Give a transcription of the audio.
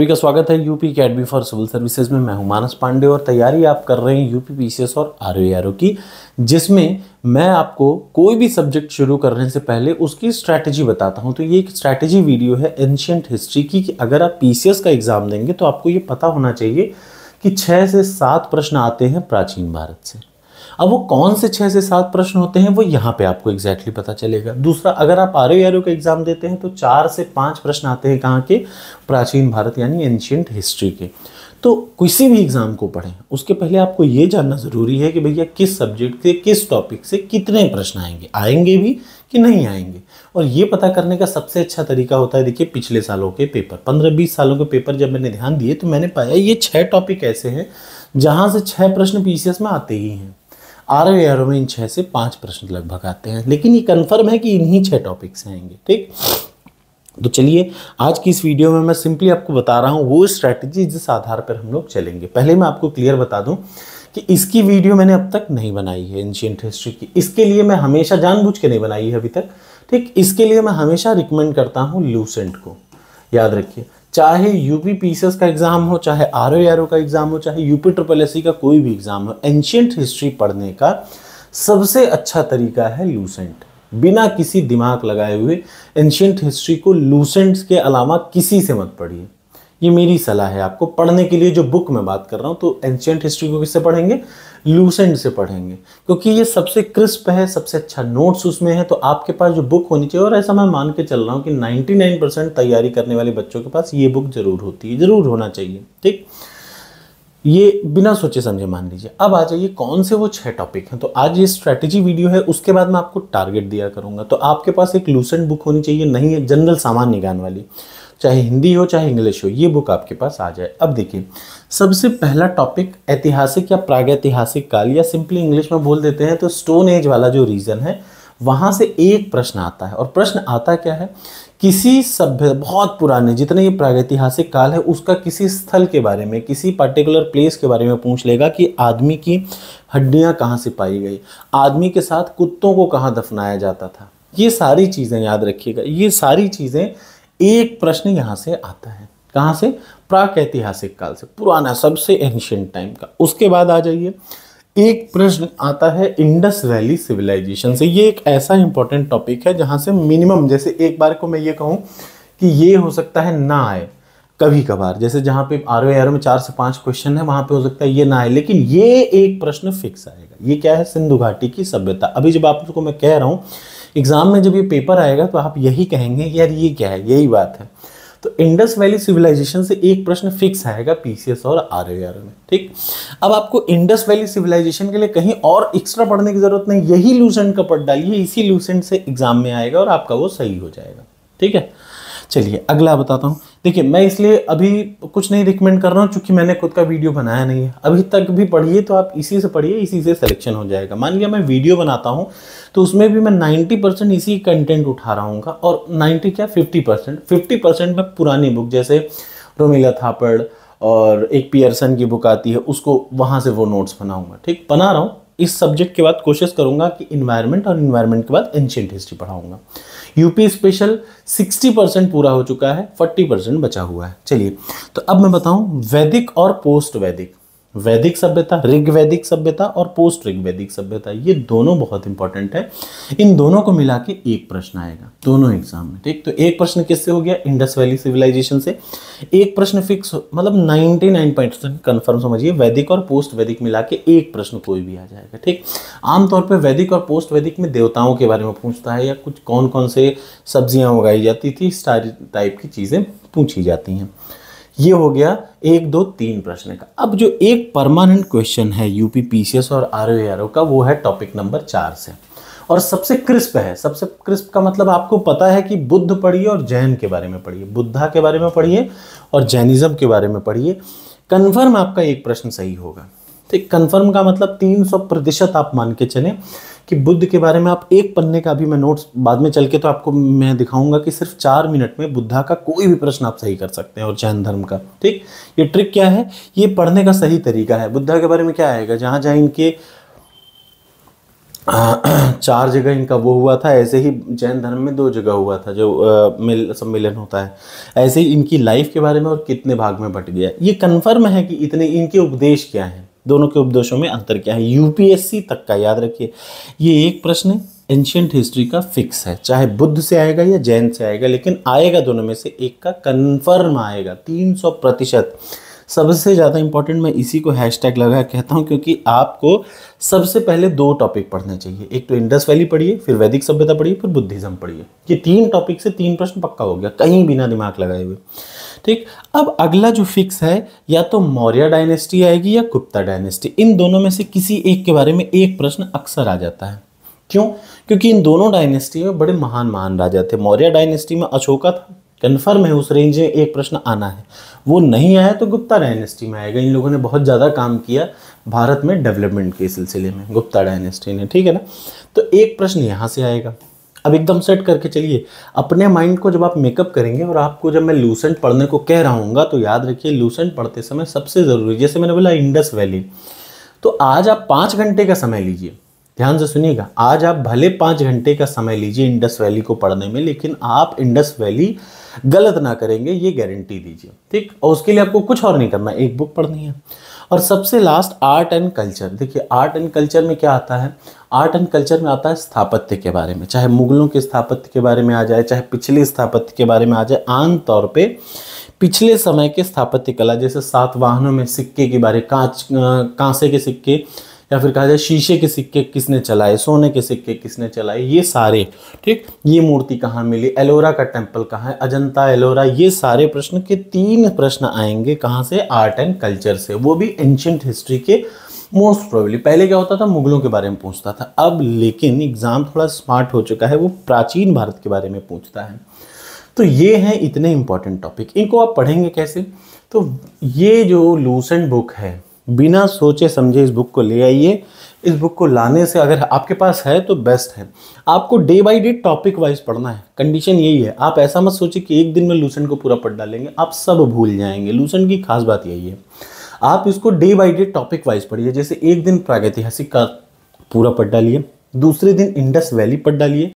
सभी का स्वागत है UP academy for civil services में मैं हूं मानस पांडे और तैयारी आप कर रहे हैं यूपी पीसीएस और आर की जिसमें मैं आपको कोई भी सब्जेक्ट शुरू करने से पहले उसकी स्ट्रैटेजी बताता हूं तो ये एक स्ट्रैटेजी वीडियो है एंशियंट हिस्ट्री की कि अगर आप पीसीएस का एग्ज़ाम देंगे तो आपको ये पता होना चाहिए कि छः से सात प्रश्न आते हैं प्राचीन भारत से अब वो कौन से छः से सात प्रश्न होते हैं वो यहाँ पे आपको एग्जैक्टली पता चलेगा दूसरा अगर आप आर ओ का एग्ज़ाम देते हैं तो चार से पाँच प्रश्न आते हैं कहाँ के प्राचीन भारत यानी एंशियंट हिस्ट्री के तो किसी भी एग्ज़ाम को पढ़ें उसके पहले आपको ये जानना ज़रूरी है कि भैया किस सब्जेक्ट से किस टॉपिक से कितने प्रश्न आएंगे आएंगे भी कि नहीं आएंगे और ये पता करने का सबसे अच्छा तरीका होता है देखिए पिछले सालों के पेपर पंद्रह बीस सालों के पेपर जब मैंने ध्यान दिए तो मैंने पाया ये छः टॉपिक ऐसे हैं जहाँ से छः प्रश्न पी में आते ही हैं आरव एरो में इन छः से पाँच प्रश्न लगभग आते हैं लेकिन ये कन्फर्म है कि इन्हीं छः टॉपिक्स आएंगे ठीक तो चलिए आज की इस वीडियो में मैं सिंपली आपको बता रहा हूँ वो स्ट्रैटेजी जिस आधार पर हम लोग चलेंगे पहले मैं आपको क्लियर बता दूँ कि इसकी वीडियो मैंने अब तक नहीं बनाई है एंशियंट हिस्ट्री की इसके लिए मैं हमेशा जानबूझ के नहीं बनाई है अभी तक ठीक इसके लिए मैं हमेशा रिकमेंड करता हूँ लूसेंट को याद रखिए चाहे यूपी पीसीएस का एग्ज़ाम हो चाहे आर ओ का एग्ज़ाम हो चाहे यूपी ट्रिपल एस का कोई भी एग्ज़ाम हो एंशियंट हिस्ट्री पढ़ने का सबसे अच्छा तरीका है लूसेंट बिना किसी दिमाग लगाए हुए एंशियंट हिस्ट्री को लूसेंट के अलावा किसी से मत पढ़िए ये मेरी सलाह है आपको पढ़ने के लिए जो बुक में बात कर रहा हूँ तो एंशियंट हिस्ट्री को किससे पढ़ेंगे लूसेंट से पढ़ेंगे क्योंकि ये सबसे क्रिस्प है सबसे अच्छा नोट्स उसमें है तो आपके पास जो बुक होनी चाहिए और ऐसा मैं मान के चल रहा हूँ कि 99 तैयारी करने वाले बच्चों के पास ये बुक ज़रूर होती है ज़रूर होना चाहिए ठीक ये बिना सोचे समझे मान लीजिए अब आ जाइए कौन से वो छह टॉपिक हैं तो आज ये स्ट्रैटेजी वीडियो है उसके बाद मैं आपको टारगेट दिया करूंगा तो आपके पास एक लूसेंट बुक होनी चाहिए नहीं है जनरल सामान निगान वाली चाहे हिंदी हो चाहे इंग्लिश हो ये बुक आपके पास आ जाए अब देखिए सबसे पहला टॉपिक ऐतिहासिक या प्रागैतिहासिक काल या सिंपली इंग्लिश में बोल देते हैं तो स्टोन एज वाला जो रीज़न है वहां से एक प्रश्न आता है और प्रश्न आता क्या है किसी सभ्य बहुत पुराने जितने ये प्रागैतिहासिक काल है उसका किसी स्थल के बारे में किसी पर्टिकुलर प्लेस के बारे में पूछ लेगा कि आदमी की हड्डियां कहाँ से पाई गई आदमी के साथ कुत्तों को कहाँ दफनाया जाता था ये सारी चीज़ें याद रखिएगा ये सारी चीज़ें एक प्रश्न यहाँ से आता है कहाँ से प्राक ऐतिहासिक काल से पुराना सबसे एंशियंट टाइम का उसके बाद आ जाइए एक प्रश्न आता है इंडस वैली सिविलाइजेशन से ये एक ऐसा इंपॉर्टेंट टॉपिक है जहाँ से मिनिमम जैसे एक बार को मैं ये कहूँ कि ये हो सकता है ना आए कभी कभार जैसे जहाँ पे आर आर में चार से पाँच क्वेश्चन है वहाँ पे हो सकता है ये ना आए लेकिन ये एक प्रश्न फिक्स आएगा ये क्या है सिंधु घाटी की सभ्यता अभी जब आपको मैं कह रहा हूँ एग्ज़ाम में जब ये पेपर आएगा तो आप यही कहेंगे यार ये क्या है यही बात है तो इंडस वैली सिविलाइजेशन से एक प्रश्न फिक्स आएगा पीसीएस और आर में ठीक अब आपको इंडस वैली सिविलाइजेशन के लिए कहीं और एक्स्ट्रा पढ़ने की जरूरत नहीं यही लूसेंट का पट डालिए इसी लूसेंट से एग्जाम में आएगा और आपका वो सही हो जाएगा ठीक है चलिए अगला बताता हूँ देखिए मैं इसलिए अभी कुछ नहीं रिकमेंड कर रहा हूँ चूंकि मैंने खुद का वीडियो बनाया नहीं है अभी तक भी पढ़िए तो आप इसी से पढ़िए इसी से सिलेक्शन हो जाएगा मान लिया मैं वीडियो बनाता हूँ तो उसमें भी मैं 90 परसेंट इसी कंटेंट उठा रहा हूँ और 90 क्या 50 परसेंट फिफ्टी परसेंट मैं पुरानी बुक जैसे रोमिला थापड़ और एक पियर्सन की बुक आती है उसको वहाँ से वो नोट्स बनाऊँगा ठीक बना रहा हूँ इस सब्जेक्ट के बाद कोशिश करूँगा कि इन्वायरमेंट और इन्वायरमेंट के बाद एंशियंट हिस्ट्री पढ़ाऊँगा यूपी स्पेशल 60 परसेंट पूरा हो चुका है 40 परसेंट बचा हुआ है चलिए तो अब मैं बताऊं वैदिक और पोस्ट वैदिक वैदिक सभ्यता ऋग्वैदिक सभ्यता और पोस्ट ऋग्वैदिक सभ्यता ये दोनों बहुत इंपॉर्टेंट है इन दोनों को मिला के एक प्रश्न आएगा दोनों एग्जाम में ठीक तो एक प्रश्न किससे हो गया इंडस वैली सिविलाइजेशन से एक प्रश्न फिक्स मतलब 99 परसेंट कन्फर्म समझिए वैदिक और पोस्ट वैदिक मिला के एक प्रश्न कोई भी आ जाएगा ठीक आमतौर पर वैदिक और पोस्ट वैदिक में देवताओं के बारे में पूछता है या कुछ कौन कौन से सब्जियाँ उगाई जाती थी इस टाइप की चीज़ें पूछी जाती हैं ये हो गया एक दो तीन प्रश्न का अब जो एक परमानेंट क्वेश्चन है यूपी पीसीएस और आर ओ का वो है टॉपिक नंबर चार से और सबसे क्रिस्प है सबसे क्रिस्प का मतलब आपको पता है कि बुद्ध पढ़िए और जैन के बारे में पढ़िए बुद्धा के बारे में पढ़िए और जैनिज़्म के बारे में पढ़िए कन्फर्म आपका एक प्रश्न सही होगा ठीक कन्फर्म का मतलब सौ प्रतिशत आप मान के चलें कि बुद्ध के बारे में आप एक पन्ने का भी मैं नोट्स बाद में चल के तो आपको मैं दिखाऊंगा कि सिर्फ चार मिनट में बुद्धा का कोई भी प्रश्न आप सही कर सकते हैं और जैन धर्म का ठीक ये ट्रिक क्या है ये पढ़ने का सही तरीका है बुद्धा के बारे में क्या आएगा जहाँ जहाँ इनके चार जगह इनका वो हुआ था ऐसे ही जैन धर्म में दो जगह हुआ था जो मिल सम्मेलन होता है ऐसे ही इनकी लाइफ के बारे में और कितने भाग में बट गया ये कन्फर्म है कि इतने इनके उपदेश क्या हैं दोनों के उपदेशों में अंतर क्या है यूपीएससी तक का याद रखिए ये एक प्रश्न है एंशियंट हिस्ट्री का फिक्स है चाहे बुद्ध से आएगा या जैन से आएगा लेकिन आएगा दोनों में से एक का कन्फर्म आएगा तीन सौ प्रतिशत सबसे ज़्यादा इंपॉर्टेंट मैं इसी को हैशटैग लगा कहता हूँ क्योंकि आपको सबसे पहले दो टॉपिक पढ़ने चाहिए एक तो इंडस वैली पढ़िए फिर वैदिक सभ्यता पढ़िए फिर बुद्धिज्म पढ़िए ये तीन टॉपिक से तीन प्रश्न पक्का हो गया कहीं बिना दिमाग लगाए हुए ठीक अब अगला जो फिक्स है या तो मौर्य डायनेस्टी आएगी या गुप्ता डायनेस्टी इन दोनों में से किसी एक के बारे में एक प्रश्न अक्सर आ जाता है क्यों क्योंकि इन दोनों डायनेस्टी में बड़े महान महान राजा थे मौर्य डायनेस्टी में अशोका था कन्फर्म है उस रेंज में एक प्रश्न आना है वो नहीं आया तो गुप्ता डायनेस्टी में आएगा इन लोगों ने बहुत ज़्यादा काम किया भारत में डेवलपमेंट के सिलसिले में गुप्ता डायनेस्टी ने ठीक है ना तो एक प्रश्न यहाँ से आएगा अब एकदम सेट करके चलिए अपने माइंड को जब आप मेकअप करेंगे और आपको जब मैं लूसेंट पढ़ने को कह रहा हूँ तो याद रखिए लूसेंट पढ़ते समय सबसे ज़रूरी जैसे मैंने बोला इंडस वैली तो आज आप पाँच घंटे का समय लीजिए ध्यान से सुनिएगा आज आप भले पाँच घंटे का समय लीजिए इंडस वैली को पढ़ने में लेकिन आप इंडस वैली गलत ना करेंगे ये गारंटी दीजिए ठीक और उसके लिए आपको कुछ और नहीं करना एक बुक पढ़नी है और सबसे लास्ट आर्ट एंड कल्चर देखिए आर्ट एंड कल्चर में क्या आता है आर्ट एंड कल्चर में आता है स्थापत्य के बारे में चाहे मुगलों के स्थापत्य के बारे में आ जाए चाहे पिछले स्थापत्य के बारे में आ जाए आमतौर पर पिछले समय के स्थापत्य कला जैसे सात वाहनों में सिक्के के बारे कांच कांसे के सिक्के या फिर कहा जाए शीशे के सिक्के किसने चलाए सोने के सिक्के किसने चलाए ये सारे ठीक ये मूर्ति कहाँ मिली एलोरा का टेम्पल कहाँ है अजंता एलोरा ये सारे प्रश्न के तीन प्रश्न आएंगे कहाँ से आर्ट एंड कल्चर से वो भी एंशंट हिस्ट्री के मोस्ट प्रोबेबली पहले क्या होता था मुगलों के बारे में पूछता था अब लेकिन एग्ज़ाम थोड़ा स्मार्ट हो चुका है वो प्राचीन भारत के बारे में पूछता है तो ये हैं इतने इंपॉर्टेंट टॉपिक इनको आप पढ़ेंगे कैसे तो ये जो लूसेंट बुक है बिना सोचे समझे इस बुक को ले आइए इस बुक को लाने से अगर आपके पास है तो बेस्ट है आपको day by day topic wise पढ़ना है कंडीशन यही है आप ऐसा मत सोचिए कि एक दिन में लूसेंट को पूरा पढ़ डालेंगे आप सब भूल जाएंगे लूसेंट की खास बात यही है आप इसको day by day topic wise पढ़िए जैसे एक दिन प्रागैतिहासिक का पूरा पढ़ डालिए दूसरे दिन इंडस वैली पढ़ डालिए